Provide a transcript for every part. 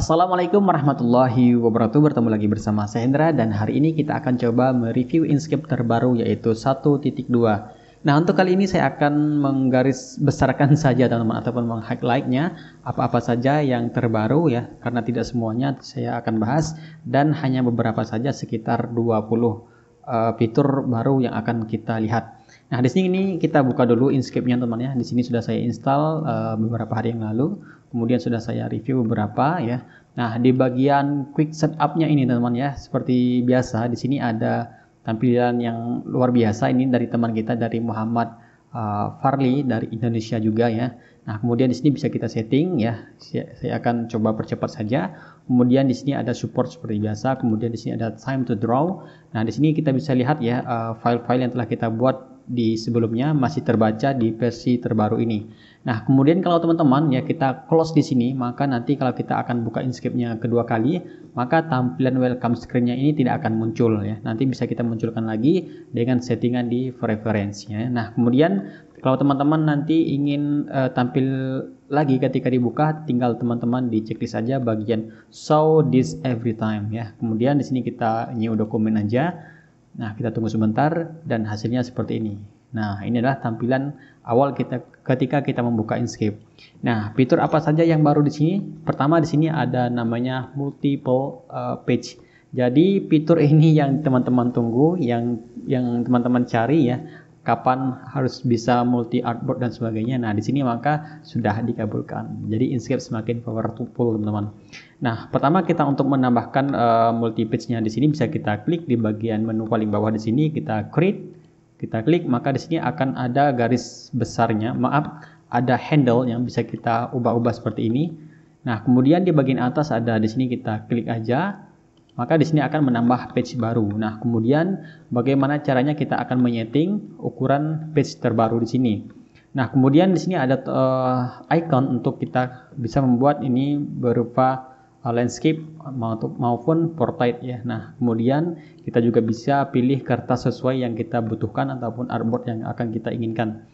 Assalamualaikum warahmatullahi wabarakatuh Bertemu lagi bersama saya Hendra Dan hari ini kita akan coba mereview Inkscape terbaru yaitu 1.2 Nah untuk kali ini saya akan menggaris besarkan saja teman-teman Ataupun meng-highlightnya apa-apa saja yang terbaru ya Karena tidak semuanya saya akan bahas Dan hanya beberapa saja sekitar 20 uh, eh, fitur baru yang akan kita lihat Nah, di sini ini kita buka dulu Inkscape-nya teman ya. Di sini sudah saya install uh, beberapa hari yang lalu, kemudian sudah saya review beberapa ya. Nah, di bagian quick setup-nya ini teman ya, seperti biasa di sini ada tampilan yang luar biasa ini dari teman kita dari Muhammad uh, Farli dari Indonesia juga ya. Nah, kemudian di sini bisa kita setting ya. Saya akan coba percepat saja. Kemudian di sini ada support seperti biasa, kemudian di sini ada time to draw. Nah, di sini kita bisa lihat ya eh, file-file uh, yang telah kita buat di sebelumnya masih terbaca di versi terbaru ini. Nah, kemudian kalau teman-teman ya kita close di sini, maka nanti kalau kita akan buka inscriptnya kedua kali, maka tampilan welcome screen-nya ini tidak akan muncul ya. Nanti bisa kita munculkan lagi dengan settingan di preference ya. Nah, kemudian kalau teman-teman nanti ingin uh, tampil lagi ketika dibuka, tinggal teman-teman di saja bagian show this every time ya. Kemudian di sini kita new dokumen aja. Nah, kita tunggu sebentar dan hasilnya seperti ini. Nah, ini adalah tampilan awal kita ketika kita membuka Inkscape. Nah, fitur apa saja yang baru di sini? Pertama di sini ada namanya multiple uh, page. Jadi, fitur ini yang teman-teman tunggu, yang yang teman-teman cari ya kapan harus bisa multi artboard dan sebagainya. Nah, di sini maka sudah dikabulkan. Jadi Inkscape semakin powerful, teman-teman. Nah, pertama kita untuk menambahkan uh, multi page-nya di sini bisa kita klik di bagian menu paling bawah di sini kita create, kita klik maka di sini akan ada garis besarnya. Maaf, ada handle yang bisa kita ubah-ubah seperti ini. Nah, kemudian di bagian atas ada di sini kita klik aja maka di sini akan menambah page baru. Nah, kemudian bagaimana caranya kita akan menyeting ukuran page terbaru di sini. Nah, kemudian di sini ada uh, icon untuk kita bisa membuat ini berupa uh, landscape maupun portrait ya. Nah, kemudian kita juga bisa pilih kertas sesuai yang kita butuhkan ataupun artboard yang akan kita inginkan.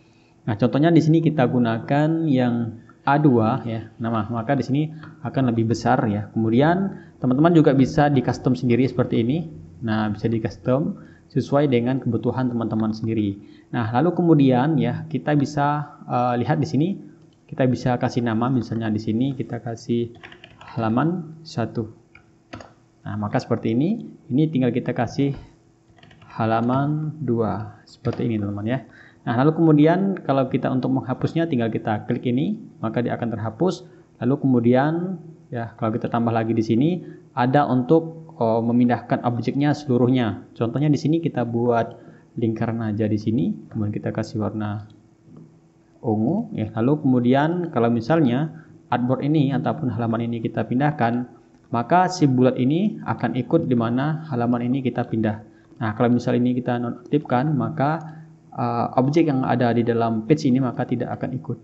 Nah, contohnya di sini kita gunakan yang A2 ya. Nah, maka di sini akan lebih besar ya. Kemudian teman-teman juga bisa di custom sendiri seperti ini. Nah, bisa di custom sesuai dengan kebutuhan teman-teman sendiri. Nah, lalu kemudian ya kita bisa uh, lihat di sini kita bisa kasih nama misalnya di sini kita kasih halaman 1. Nah, maka seperti ini. Ini tinggal kita kasih halaman 2 seperti ini teman-teman ya. Nah, lalu kemudian kalau kita untuk menghapusnya tinggal kita klik ini, maka dia akan terhapus. Lalu kemudian ya kalau kita tambah lagi di sini ada untuk oh, memindahkan objeknya seluruhnya. Contohnya di sini kita buat lingkaran aja di sini, kemudian kita kasih warna ungu ya. Lalu kemudian kalau misalnya artboard ini ataupun halaman ini kita pindahkan, maka si bulat ini akan ikut di mana halaman ini kita pindah. Nah, kalau misalnya ini kita nonaktifkan, maka uh, objek yang ada di dalam page ini maka tidak akan ikut.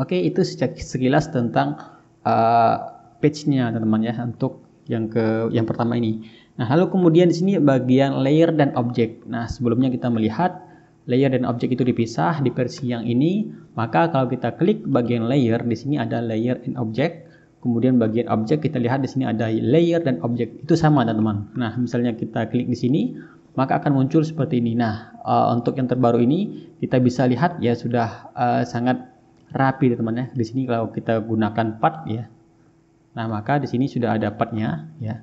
Oke, okay, itu sekilas tentang uh, page-nya teman-teman ya untuk yang ke yang pertama ini. Nah, lalu kemudian di sini bagian layer dan objek. Nah, sebelumnya kita melihat layer dan objek itu dipisah di versi yang ini, maka kalau kita klik bagian layer di sini ada layer and object. Kemudian bagian objek kita lihat di sini ada layer dan objek. Itu sama teman-teman. Nah, misalnya kita klik di sini, maka akan muncul seperti ini. Nah, uh, untuk yang terbaru ini kita bisa lihat ya sudah uh, sangat rapi teman-teman ya. Di sini kalau kita gunakan part ya. Nah, maka di sini sudah ada partnya ya.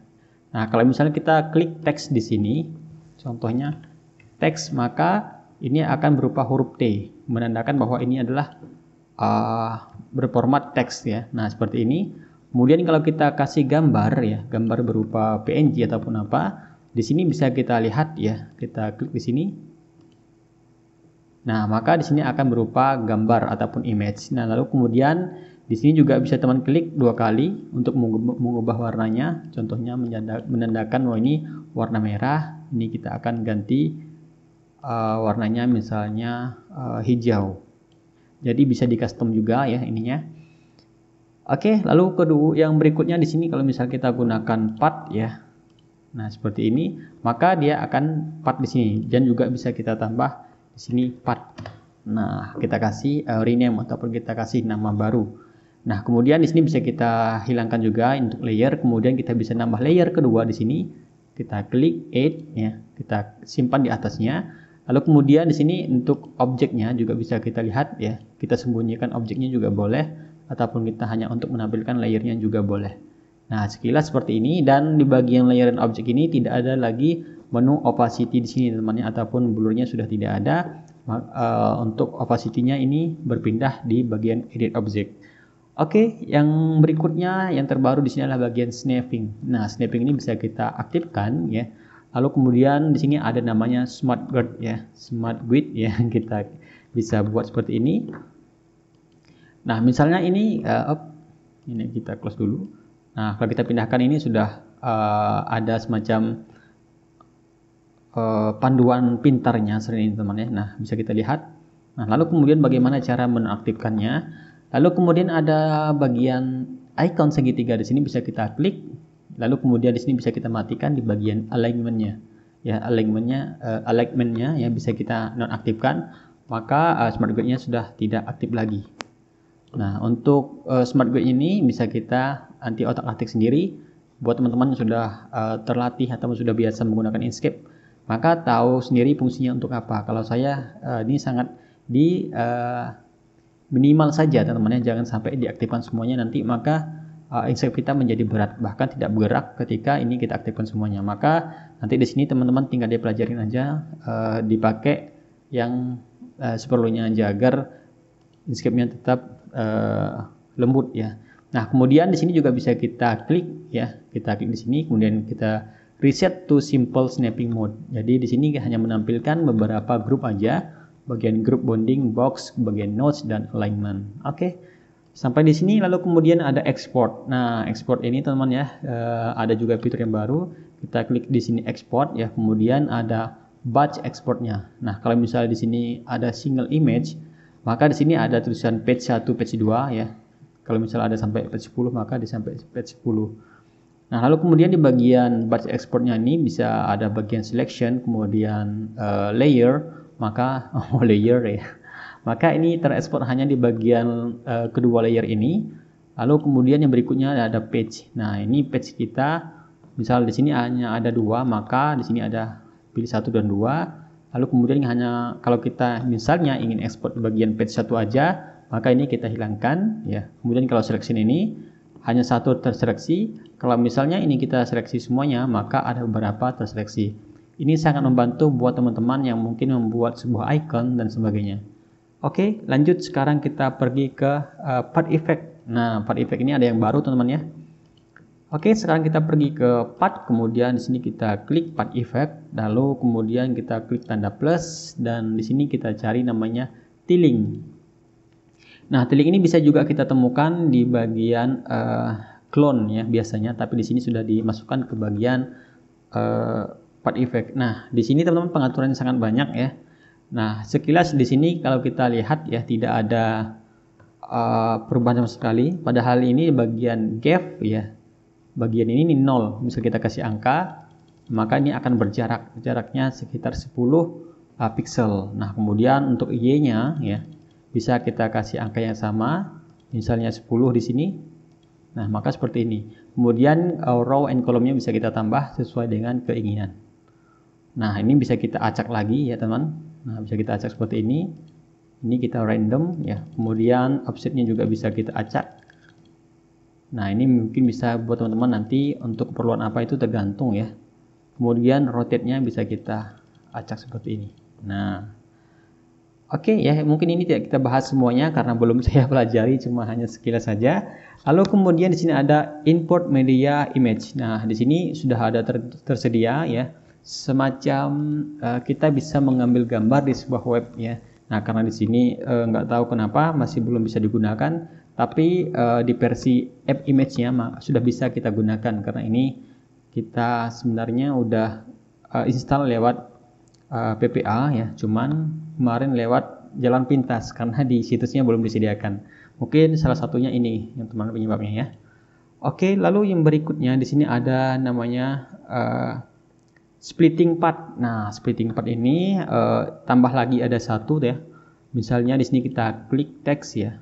Nah, kalau misalnya kita klik teks di sini, contohnya teks maka ini akan berupa huruf T, menandakan bahwa ini adalah uh, berformat teks ya. Nah, seperti ini. Kemudian kalau kita kasih gambar ya, gambar berupa PNG ataupun apa, di sini bisa kita lihat ya, kita klik di sini. Nah, maka di sini akan berupa gambar ataupun image. Nah, lalu kemudian di sini juga bisa teman klik dua kali untuk mengubah warnanya. Contohnya menandakan bahwa oh, ini warna merah, ini kita akan ganti uh, warnanya misalnya uh, hijau. Jadi bisa di custom juga ya ininya. Oke, lalu kedua yang berikutnya di sini kalau misal kita gunakan part ya, Nah, seperti ini, maka dia akan part di sini dan juga bisa kita tambah di sini part. Nah, kita kasih uh, rename ataupun kita kasih nama baru. Nah, kemudian di sini bisa kita hilangkan juga untuk layer, kemudian kita bisa nambah layer kedua di sini. Kita klik add ya, kita simpan di atasnya. Lalu kemudian di sini untuk objeknya juga bisa kita lihat ya. Kita sembunyikan objeknya juga boleh ataupun kita hanya untuk menampilkan layernya juga boleh. Nah, sekilas seperti ini dan di bagian layarin objek ini tidak ada lagi menu opacity di sini teman temannya ataupun blurnya sudah tidak ada. Eh, untuk opacity-nya ini berpindah di bagian edit object. Oke, yang berikutnya yang terbaru di sini adalah bagian snapping. Nah, snapping ini bisa kita aktifkan ya. Lalu kemudian di sini ada namanya smart grid ya, smart grid ya kita bisa buat seperti ini. Nah, misalnya ini uh, op, ini kita close dulu. Nah, kalau kita pindahkan ini sudah uh, ada semacam uh, panduan pintarnya sering ini teman ya. Nah, bisa kita lihat. Nah, lalu kemudian bagaimana cara menonaktifkannya? Lalu kemudian ada bagian icon segitiga di sini bisa kita klik. Lalu kemudian di sini bisa kita matikan di bagian alignmentnya. Ya, alignmentnya, uh, alignmentnya ya bisa kita nonaktifkan. Maka uh, smart grid-nya sudah tidak aktif lagi. Nah, untuk uh, smart grid ini bisa kita anti otak atik sendiri buat teman-teman yang sudah uh, terlatih atau sudah biasa menggunakan Inkscape maka tahu sendiri fungsinya untuk apa kalau saya uh, ini sangat di uh, minimal saja teman-teman ya jangan sampai diaktifkan semuanya nanti maka uh, Inkscape kita menjadi berat bahkan tidak bergerak ketika ini kita aktifkan semuanya maka nanti di sini teman-teman tinggal dia pelajarin aja uh, dipakai yang uh, seperlunya aja agar Inkscape-nya tetap uh, lembut ya Nah, kemudian di sini juga bisa kita klik ya, kita klik di sini, kemudian kita reset to simple snapping mode. Jadi di sini hanya menampilkan beberapa grup aja, bagian grup bonding, box, bagian notes dan alignment. Oke. Okay. Sampai di sini lalu kemudian ada export. Nah, export ini teman-teman ya, eh, ada juga fitur yang baru. Kita klik di sini export ya, kemudian ada batch exportnya. Nah, kalau misalnya di sini ada single image, maka di sini ada tulisan page 1, page 2 ya. Kalau misalnya ada sampai batch 10 maka di sampai batch 10. Nah, lalu kemudian di bagian batch exportnya ini bisa ada bagian selection, kemudian uh, layer, maka oh layer ya. Maka ini terekspor hanya di bagian uh, kedua layer ini. Lalu kemudian yang berikutnya ada page. Nah, ini page kita misal di sini hanya ada dua, maka di sini ada pilih satu dan dua. Lalu kemudian hanya kalau kita misalnya ingin ekspor bagian page satu aja, maka ini kita hilangkan ya kemudian kalau seleksi ini hanya satu terseleksi kalau misalnya ini kita seleksi semuanya maka ada beberapa terseleksi ini sangat membantu buat teman-teman yang mungkin membuat sebuah icon dan sebagainya oke lanjut sekarang kita pergi ke uh, part effect nah part effect ini ada yang baru teman-teman ya Oke, sekarang kita pergi ke part, kemudian di sini kita klik part effect, lalu kemudian kita klik tanda plus dan di sini kita cari namanya tiling. Nah, telik ini bisa juga kita temukan di bagian uh, clone ya biasanya, tapi di sini sudah dimasukkan ke bagian uh, part effect. Nah, di sini teman-teman pengaturannya sangat banyak ya. Nah, sekilas di sini kalau kita lihat ya tidak ada uh, perubahan sama sekali. Padahal ini bagian gap ya. Bagian ini, ini nol, bisa kita kasih angka, maka ini akan berjarak. Jaraknya sekitar 10 uh, pixel. Nah, kemudian untuk y-nya ya bisa kita kasih angka yang sama, misalnya 10 di sini. Nah, maka seperti ini. Kemudian eh, row and columnnya bisa kita tambah sesuai dengan keinginan. Nah, ini bisa kita acak lagi ya, teman. Nah, bisa kita acak seperti ini. Ini kita random ya. Kemudian offsetnya juga bisa kita acak. Nah, ini mungkin bisa buat teman-teman nanti untuk keperluan apa itu tergantung ya. Kemudian rotate-nya bisa kita acak seperti ini. Nah, Oke okay, ya, mungkin ini tidak kita bahas semuanya karena belum saya pelajari, cuma hanya sekilas saja. Lalu kemudian di sini ada import media image. Nah, di sini sudah ada ter tersedia ya semacam uh, kita bisa mengambil gambar di sebuah web ya. Nah, karena di sini uh, nggak tahu kenapa masih belum bisa digunakan, tapi uh, di versi app image-nya sudah bisa kita gunakan karena ini kita sebenarnya udah uh, install lewat uh, PPA ya, cuman kemarin lewat jalan pintas karena di situsnya belum disediakan. Mungkin salah satunya ini yang teman penyebabnya ya. Oke, lalu yang berikutnya di sini ada namanya uh, splitting part. Nah, splitting part ini uh, tambah lagi ada satu ya. Misalnya di sini kita klik teks ya.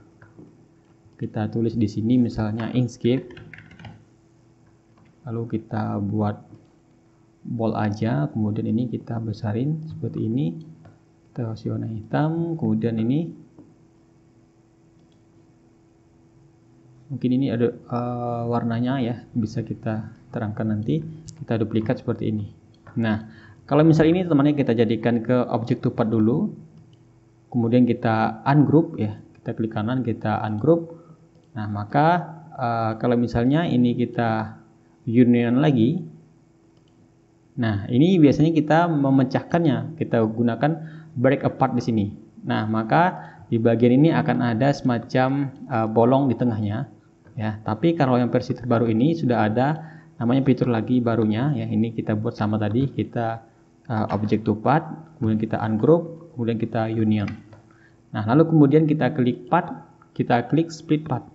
Kita tulis di sini misalnya Inkscape. Lalu kita buat ball aja, kemudian ini kita besarin seperti ini terus warna hitam kemudian ini mungkin ini ada uh, warnanya ya bisa kita terangkan nanti kita duplikat seperti ini nah kalau misal ini temannya kita jadikan ke objek tupat dulu kemudian kita ungroup ya kita klik kanan kita ungroup nah maka uh, kalau misalnya ini kita union lagi Nah, ini biasanya kita memecahkannya. Kita gunakan break apart di sini. Nah, maka di bagian ini akan ada semacam uh, bolong di tengahnya ya. Tapi kalau yang versi terbaru ini sudah ada namanya fitur lagi barunya ya. Ini kita buat sama tadi, kita uh, eh, object to part, kemudian kita ungroup, kemudian kita union. Nah, lalu kemudian kita klik part, kita klik split part.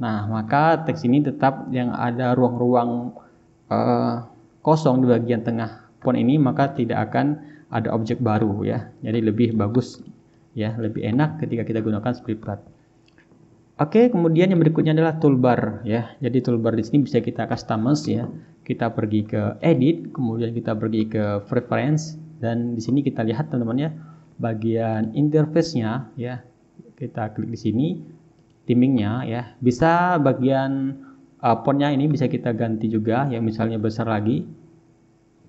Nah, maka teks ini tetap yang ada ruang-ruang uh, kosong di bagian tengah pon ini maka tidak akan ada objek baru ya. Jadi lebih bagus ya, lebih enak ketika kita gunakan split plot. Oke, kemudian yang berikutnya adalah toolbar ya. Jadi toolbar di sini bisa kita customize ya. Kita pergi ke edit, kemudian kita pergi ke preference dan di sini kita lihat teman-teman ya bagian interface-nya ya. Kita klik di sini timingnya ya. Bisa bagian uh, font-nya ini bisa kita ganti juga yang misalnya besar lagi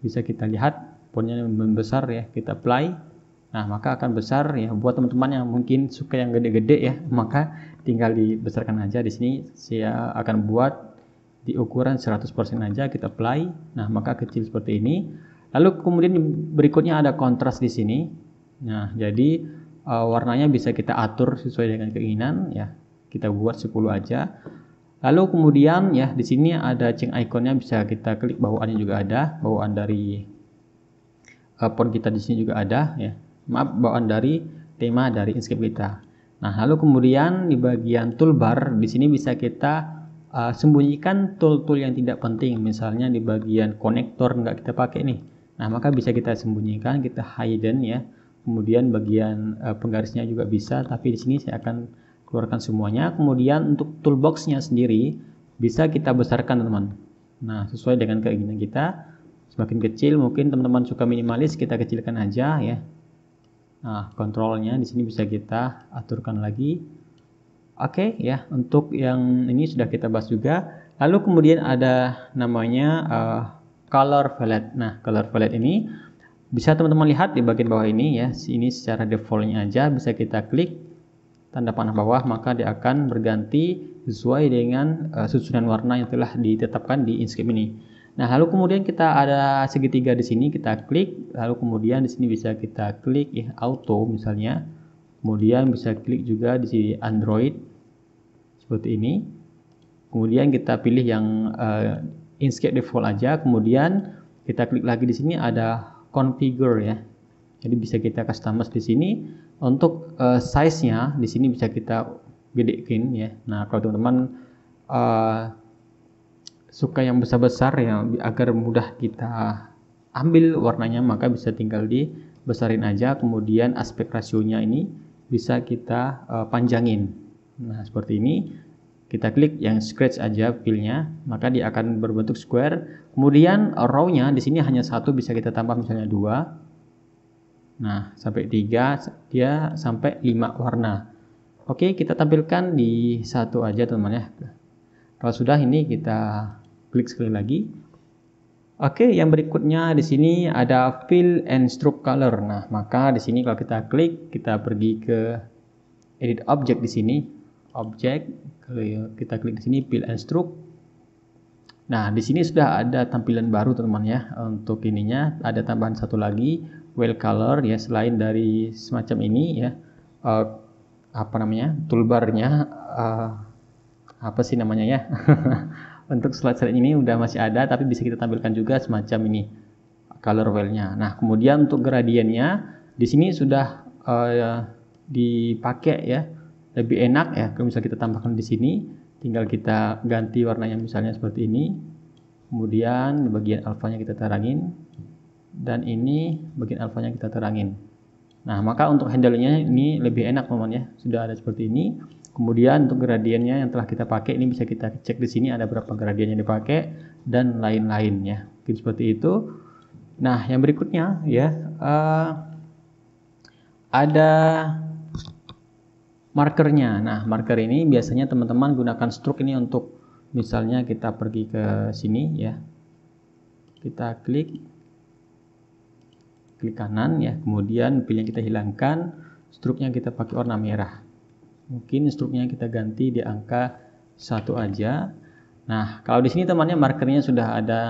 bisa kita lihat fontnya membesar ya kita play nah maka akan besar ya buat teman-teman yang mungkin suka yang gede-gede ya maka tinggal dibesarkan aja di sini saya akan buat di ukuran 100% aja kita apply nah maka kecil seperti ini lalu kemudian berikutnya ada kontras di sini nah jadi uh, warnanya bisa kita atur sesuai dengan keinginan ya kita buat 10 aja Lalu kemudian ya di sini ada ceng ikonnya bisa kita klik bawaannya juga ada, bawaan dari uh, kita di sini juga ada ya. Maaf bawaan dari tema dari Inkscape kita. Nah, lalu kemudian di bagian toolbar di sini bisa kita uh, sembunyikan tool-tool yang tidak penting, misalnya di bagian konektor nggak kita pakai nih. Nah, maka bisa kita sembunyikan, kita hidden ya. Kemudian bagian uh, penggarisnya juga bisa, tapi di sini saya akan keluarkan semuanya kemudian untuk toolboxnya sendiri bisa kita besarkan teman-teman nah sesuai dengan keinginan kita semakin kecil mungkin teman-teman suka minimalis kita kecilkan aja ya nah kontrolnya di sini bisa kita aturkan lagi oke okay, ya untuk yang ini sudah kita bahas juga lalu kemudian ada namanya uh, color palette nah color palette ini bisa teman-teman lihat di bagian bawah ini ya ini secara defaultnya aja bisa kita klik tanda panah bawah maka dia akan berganti sesuai dengan uh, susunan warna yang telah ditetapkan di Inkscape ini. Nah, lalu kemudian kita ada segitiga di sini, kita klik, lalu kemudian di sini bisa kita klik ya auto misalnya. Kemudian bisa klik juga di sini Android seperti ini. Kemudian kita pilih yang uh, Inkscape default aja, kemudian kita klik lagi di sini ada configure ya. Jadi bisa kita customize di sini untuk uh, size-nya di sini bisa kita gedein ya. Nah, kalau teman-teman uh, suka yang besar-besar ya agar mudah kita ambil warnanya maka bisa tinggal di besarin aja kemudian aspek rasionya ini bisa kita uh, panjangin. Nah, seperti ini kita klik yang scratch aja filenya maka dia akan berbentuk square kemudian row-nya di sini hanya satu bisa kita tambah misalnya dua Nah, sampai 3 dia sampai 5 warna. Oke, kita tampilkan di satu aja teman-teman ya. Kalau sudah ini kita klik sekali lagi. Oke, yang berikutnya di sini ada fill and stroke color. Nah, maka di sini kalau kita klik, kita pergi ke edit object di sini, object, ya, kita klik di sini fill and stroke. Nah, di sini sudah ada tampilan baru teman-teman ya untuk ininya, ada tambahan satu lagi well color ya selain dari semacam ini ya uh, apa namanya toolbarnya uh, apa sih namanya ya untuk slide-slide ini udah masih ada tapi bisa kita tampilkan juga semacam ini color wellnya. Nah, kemudian untuk gradiennya di sini sudah uh, dipakai ya. Lebih enak ya kalau misalnya kita tambahkan di sini, tinggal kita ganti warnanya misalnya seperti ini. Kemudian bagian alfanya kita terangin dan ini bagian alfanya kita terangin nah maka untuk handle-nya ini lebih enak teman ya sudah ada seperti ini kemudian untuk gradiennya yang telah kita pakai ini bisa kita cek di sini ada berapa gradien yang dipakai dan lain-lain ya Mungkin seperti itu nah yang berikutnya ya uh, ada markernya nah marker ini biasanya teman-teman gunakan stroke ini untuk misalnya kita pergi ke sini ya kita klik klik kanan ya kemudian yang kita hilangkan struknya kita pakai warna merah mungkin struknya kita ganti di angka satu aja nah kalau di sini temannya markernya sudah ada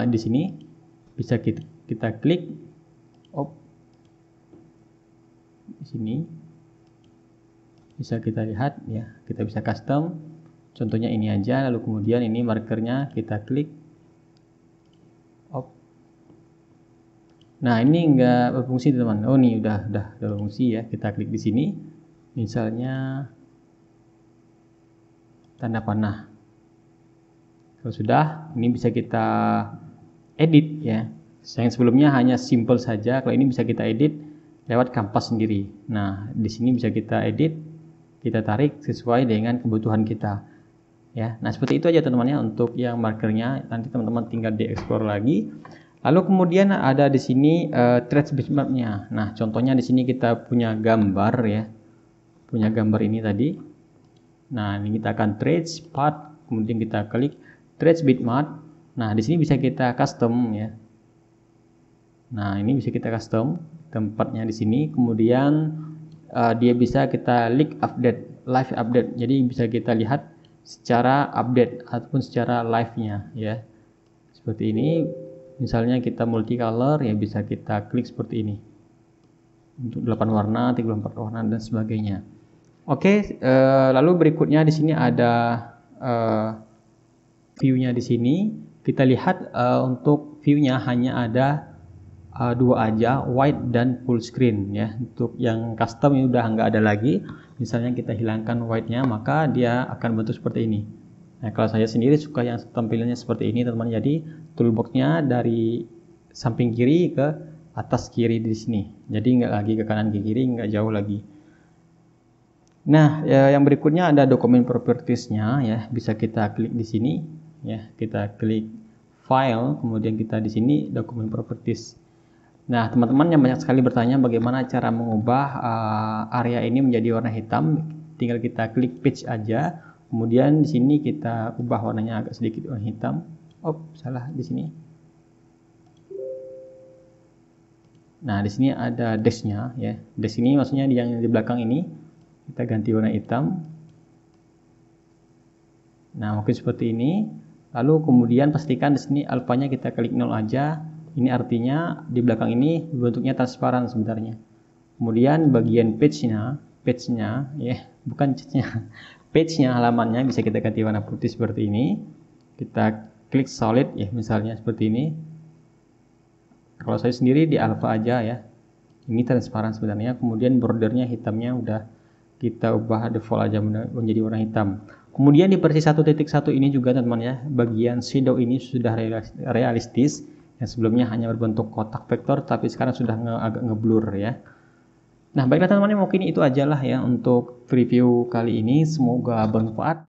uh, di sini bisa kita, kita klik op di sini bisa kita lihat ya kita bisa custom contohnya ini aja lalu kemudian ini markernya kita klik op Nah, ini enggak berfungsi, teman. Oh, ini udah udah udah berfungsi ya. Kita klik di sini. Misalnya tanda panah. Kalau sudah, ini bisa kita edit ya. Yang sebelumnya hanya simple saja, kalau ini bisa kita edit lewat kampas sendiri. Nah, di sini bisa kita edit, kita tarik sesuai dengan kebutuhan kita. Ya, nah seperti itu aja teman-teman ya untuk yang markernya. Nanti teman-teman tinggal dieksplor lagi. Lalu kemudian ada di sini uh, eh, traits bitmapnya. Nah, contohnya di sini kita punya gambar ya, punya gambar ini tadi. Nah, ini kita akan traits path, kemudian kita klik traits bitmap. Nah, di sini bisa kita custom ya. Nah, ini bisa kita custom tempatnya di sini. Kemudian uh, dia bisa kita link update, live update. Jadi bisa kita lihat secara update ataupun secara live-nya ya. Seperti ini misalnya kita multicolor ya bisa kita klik seperti ini untuk 8 warna, 34 warna dan sebagainya. Oke, eh, lalu berikutnya di sini ada eh, view di sini. Kita lihat eh, untuk viewnya hanya ada eh, dua aja, white dan full screen ya. Untuk yang custom ini udah nggak ada lagi. Misalnya kita hilangkan white nya maka dia akan bentuk seperti ini. Nah, kalau saya sendiri suka yang tampilannya seperti ini, teman-teman. Jadi, toolboxnya dari samping kiri ke atas kiri di sini jadi nggak lagi ke kanan ke kiri nggak jauh lagi nah ya, yang berikutnya ada dokumen propertiesnya ya bisa kita klik di sini ya kita klik file kemudian kita di sini dokumen properties Nah, teman-teman yang banyak sekali bertanya bagaimana cara mengubah uh, area ini menjadi warna hitam, tinggal kita klik page aja. Kemudian di sini kita ubah warnanya agak sedikit warna hitam oh salah di sini nah di sini ada desknya ya di ini maksudnya yang di belakang ini kita ganti warna hitam nah mungkin seperti ini lalu kemudian pastikan di sini alfanya kita klik nol aja ini artinya di belakang ini bentuknya transparan sebenarnya kemudian bagian page-nya page-nya ya bukan page-nya page-nya halamannya bisa kita ganti warna putih seperti ini kita klik solid ya misalnya seperti ini kalau saya sendiri di alpha aja ya ini transparan sebenarnya kemudian bordernya hitamnya udah kita ubah default aja menjadi warna hitam kemudian di versi 1.1 ini juga teman-teman ya bagian shadow ini sudah realistis yang sebelumnya hanya berbentuk kotak vektor tapi sekarang sudah nge agak ngeblur ya nah baiklah teman-teman mungkin itu ajalah ya untuk review kali ini semoga bermanfaat